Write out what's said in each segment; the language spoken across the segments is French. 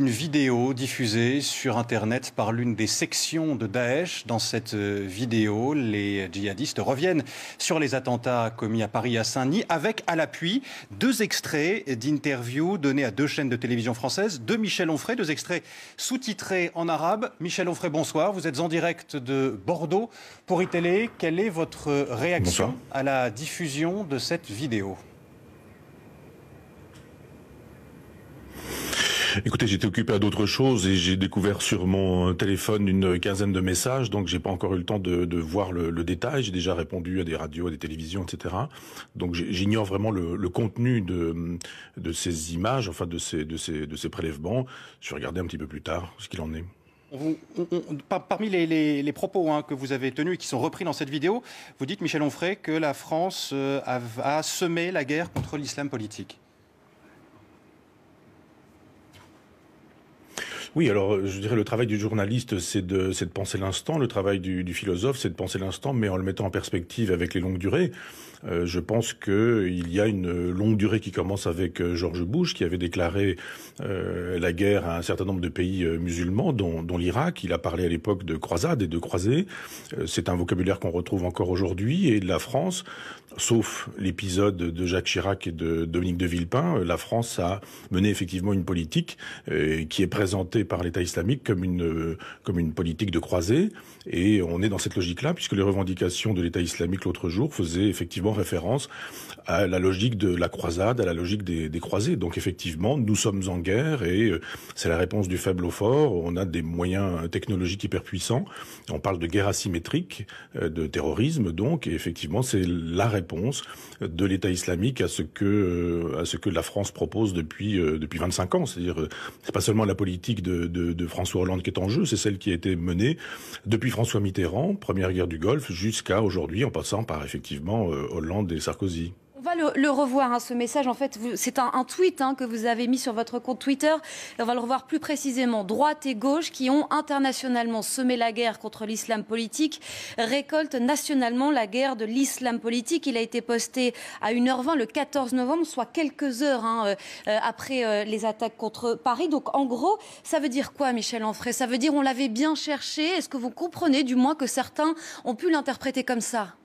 une vidéo diffusée sur Internet par l'une des sections de Daesh. Dans cette euh, vidéo, les djihadistes reviennent sur les attentats commis à Paris à Saint-Denis avec à l'appui deux extraits d'interviews donnés à deux chaînes de télévision françaises de Michel Onfray, deux extraits sous-titrés en arabe. Michel Onfray, bonsoir. Vous êtes en direct de Bordeaux pour iTélé. Quelle est votre réaction à la diffusion de cette vidéo Écoutez, j'étais occupé à d'autres choses et j'ai découvert sur mon téléphone une quinzaine de messages, donc j'ai pas encore eu le temps de, voir le, détail. J'ai déjà répondu à des radios, à des télévisions, etc. Donc j'ignore vraiment le, contenu de, ces images, enfin de ces, prélèvements. Je vais regarder un petit peu plus tard ce qu'il en est. parmi les, propos hein, que vous avez tenus et qui sont repris dans cette vidéo, vous dites, Michel Onfray, que la France euh, a semé la guerre contre l'islam politique. Oui, alors euh, je dirais le travail du journaliste, c'est de, de penser l'instant, le travail du, philosophe, c'est de penser l'instant, mais en le mettant en perspective avec les longues durées. Euh, je pense que il y a une longue durée qui commence avec euh, George Bush, qui avait déclaré la guerre à un certain nombre de pays musulmans, dont, l'Irak. Il a parlé à l'époque de croisade et de croisée. c'est un vocabulaire qu'on retrouve encore aujourd'hui. Et de la France, sauf l'épisode de Jacques Chirac et de Dominique de Villepin, la France a mené effectivement une politique qui est présentée par l'État islamique comme une, euh, comme une politique de croisée. Et on est dans cette logique-là, puisque les revendications de l'État islamique l'autre jour faisaient effectivement référence à la logique de la croisade, à la logique des, des croisés. Donc effectivement, nous sommes en guerre et euh, c'est la réponse du faible au fort. On a des moyens technologiques hyper puissants. On parle de guerre asymétrique, euh, de terrorisme donc. Et effectivement, c'est la réponse de l'État islamique à ce que à ce que la France propose depuis depuis 25 ans. C'est-à-dire, c'est pas seulement la politique de de, François Hollande qui est en jeu, c'est celle qui a été menée depuis François Mitterrand, première guerre du Golfe, jusqu'à aujourd'hui, en passant par effectivement euh, Hollande et Sarkozy. On va le, revoir, hein, ce message. En fait, c'est un, tweet hein, que vous avez mis sur votre compte Twitter. on va le revoir plus précisément. Droite et gauche, qui ont internationalement semé la guerre contre l'islam politique, récoltent nationalement la guerre de l'islam politique. Il a été posté à 1h20 le 14 novembre, soit quelques heures hein, euh, euh, après euh, les attaques contre Paris. Donc, en gros, ça veut dire quoi, Michel Enfray Ça veut dire on l'avait bien cherché. Est-ce que vous comprenez, du moins, que certains ont pu l'interpréter comme ça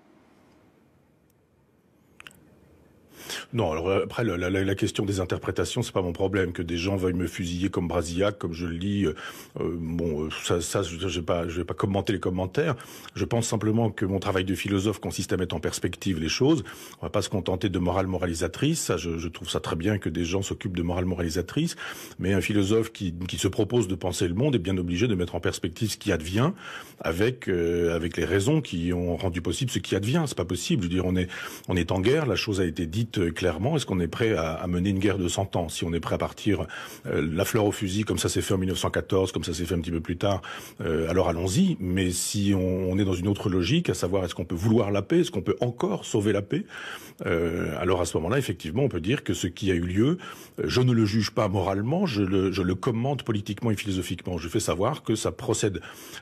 Non, alors euh, après la, question des interprétations, c'est pas mon problème que des gens veuillent me fusiller comme Brasillac, comme je le lis. Euh, euh, bon, ça, je, je vais pas, je vais pas commenter les commentaires. Je pense simplement que mon travail de philosophe consiste à mettre en perspective les choses. On va pas se contenter de morale moralisatrice. je, trouve ça très bien que des gens s'occupent de morale moralisatrice, mais un philosophe qui, qui, se propose de penser le monde est bien obligé de mettre en perspective ce qui advient avec avec les raisons qui ont rendu possible ce qui advient. C'est pas possible. Je veux dire, on est on est en guerre. La chose a été dite euh, clairement, est-ce qu'on est prêt à, mener une guerre de 100 ans Si on est prêt à partir euh, la fleur au fusil, comme ça s'est fait en 1914, comme ça s'est fait un petit peu plus tard, euh, alors allons-y. Mais si on, est dans une autre logique, à savoir est-ce qu'on peut vouloir la paix, est-ce qu'on peut encore sauver la paix, alors à ce moment-là, effectivement, on peut dire que ce qui a eu lieu, je ne le juge pas moralement, je le, commente politiquement et philosophiquement. Je fais savoir que ça procède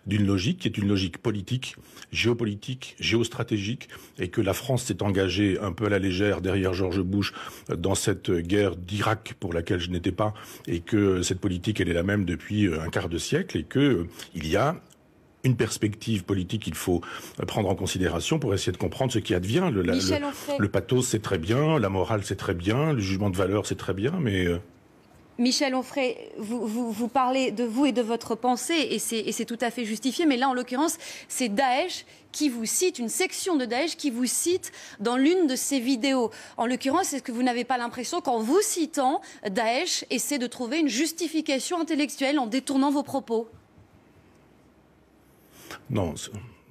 d'une logique qui est une logique politique, géopolitique, géostratégique, et que la France s'est engagée un peu à la légère derrière George Bush dans cette guerre d'Irak pour laquelle je n'étais pas et que cette politique elle est la même depuis euh, un quart de siècle et que euh, il y a une perspective politique qu'il faut prendre en considération pour essayer de comprendre ce qui advient. Le, le, le pathos, c'est très bien, la morale, c'est très bien, le jugement de valeur, c'est très bien, mais... Euh, Michel Onfray, vous, parlez de vous et de votre pensée, et c'est tout à fait justifié, mais là, en l'occurrence, c'est Daesh qui vous cite, une section de Daesh qui vous cite dans l'une de ses vidéos. En l'occurrence, est-ce que vous n'avez pas l'impression qu'en vous citant, Daesh essaie de trouver une justification intellectuelle en détournant vos propos Non,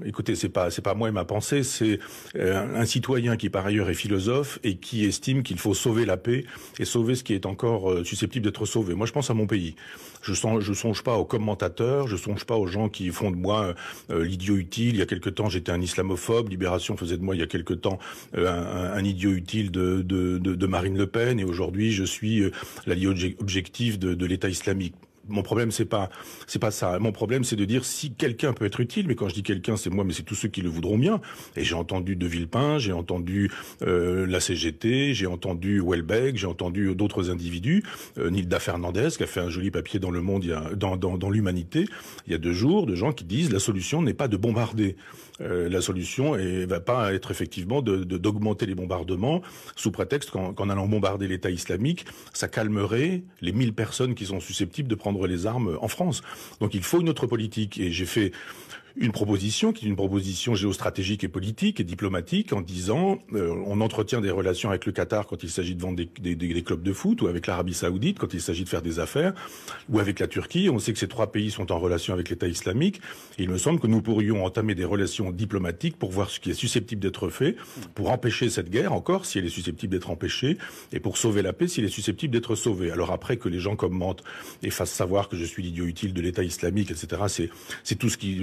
Écoutez, c'est pas c'est pas moi et ma pensée, c'est euh, un citoyen qui par ailleurs est philosophe et qui estime qu'il faut sauver la paix et sauver ce qui est encore euh, susceptible d'être sauvé. Moi, je pense à mon pays. Je ne je songe pas aux commentateurs, je songe pas aux gens qui font de moi euh, l'idiot utile. Il y a quelque temps, j'étais un islamophobe. Libération faisait de moi il y a quelque temps un, idiot utile de, Marine Le Pen et aujourd'hui, je suis l'allié objectif de l'État islamique mon problème c'est pas c'est pas ça. Mon problème c'est de dire si quelqu'un peut être utile. Mais quand je dis quelqu'un, c'est moi, mais c'est tous ceux qui le voudront bien. Et j'ai entendu De Villepin, j'ai entendu euh, la CGT, j'ai entendu Welbeck, j'ai entendu d'autres individus. Euh, Nilda Fernandez qui a fait un joli papier dans Le Monde, il y a, dans dans, dans l'Humanité, il y a deux jours, de gens qui disent la solution n'est pas de bombarder. Euh, la solution ne va pas être effectivement d'augmenter de, les bombardements sous prétexte qu'en allant bombarder l'État islamique, ça calmerait les 1000 personnes qui sont susceptibles de prendre les armes en France. Donc il faut une autre politique. Et j'ai fait une proposition qui est une proposition géostratégique et politique et diplomatique en disant euh, on entretient des relations avec le Qatar quand il s'agit de vendre des, des, des, clubs de foot ou avec l'Arabie saoudite quand il s'agit de faire des affaires ou avec la Turquie. On sait que ces trois pays sont en relation avec l'État islamique. il me semble que nous pourrions entamer des relations diplomatiques pour voir ce qui est susceptible d'être fait, pour empêcher cette guerre encore si elle est susceptible d'être empêchée et pour sauver la paix si elle est susceptible d'être sauvée. Alors après que les gens commentent et fassent savoir que je suis l'idiot utile de l'État islamique, etc., c'est tout ce qui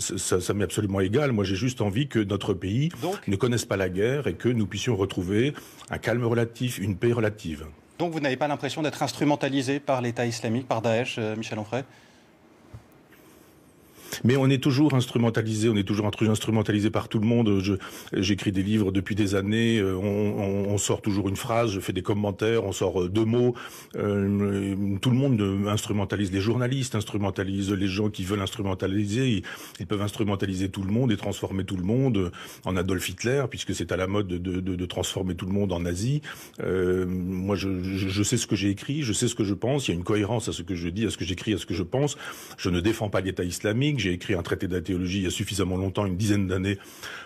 ça, m'est absolument égal. Moi, j'ai juste envie que notre pays ne connaisse pas la guerre et que nous puissions retrouver un calme relatif, une paix relative. Donc vous n'avez pas l'impression d'être instrumentalisé par l'État islamique, par Daesh, euh, Michel Onfray mais on est toujours instrumentalisé, on est toujours instrumentalisé par tout le monde. J'écris des livres depuis des années, euh, on, sort toujours une phrase, je fais des commentaires, on sort euh, deux mots. Euh, tout le monde instrumentalise, les journalistes instrumentalise les gens qui veulent instrumentaliser, ils, peuvent instrumentaliser tout le monde et transformer tout le monde en Adolf Hitler, puisque c'est à la mode de, transformer tout le monde en nazi. moi, je sais ce que j'ai écrit, je sais ce que je pense, il y a une cohérence à ce que je dis, à ce que j'écris, à ce que je pense. Je ne défends pas l'État islamique, j'ai écrit un traité de la théologie il y a suffisamment longtemps, une dizaine d'années,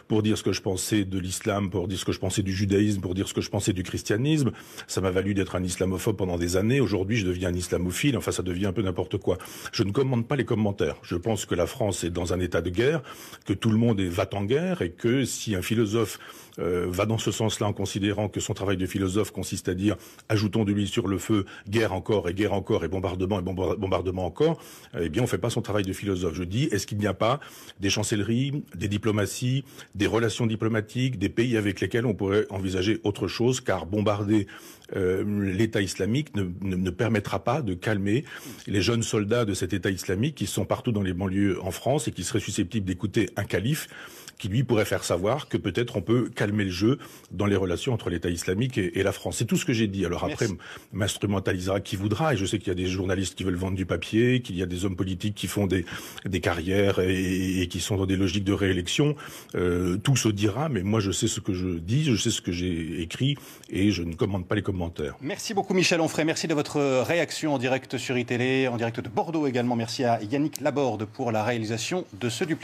pour dire ce que je pensais de l'islam, pour dire ce que je pensais du judaïsme, pour dire ce que je pensais du christianisme. Ça m'a valu d'être un islamophobe pendant des années. Aujourd'hui, je deviens un islamophile. Enfin, ça devient un peu n'importe quoi. Je ne commande pas les commentaires. Je pense que la France est dans un état de guerre, que tout le monde est va en guerre et que si un philosophe euh, va dans ce sens-là en considérant que son travail de philosophe consiste à dire ajoutons de l'huile sur le feu, guerre encore et guerre encore et bombardement et bombardement encore, eh bien on ne fait pas son travail de philosophe. Je dis est-ce qu'il n'y a pas des chancelleries, des diplomaties, des relations diplomatiques, des pays avec lesquels on pourrait envisager autre chose, car bombarder euh, l'État islamique ne, permettra pas de calmer les jeunes soldats de cet État islamique qui sont partout dans les banlieues en France et qui seraient susceptibles d'écouter un calife qui lui pourrait faire savoir que peut-être on peut calmer le jeu dans les relations entre l'État islamique et, la France. C'est tout ce que j'ai dit. Alors après, m'instrumentalisera qui voudra, et je sais qu'il y a des journalistes qui veulent vendre du papier, qu'il y a des hommes politiques qui font des, des carrières et, qui sont dans des logiques de réélection. Euh, tout se dira, mais moi je sais ce que je dis, je sais ce que j'ai écrit, et je ne commande pas les commentaires. Merci beaucoup Michel Onfray, merci de votre réaction en direct sur ITélé, en direct de Bordeaux également. Merci à Yannick Laborde pour la réalisation de ce duplex.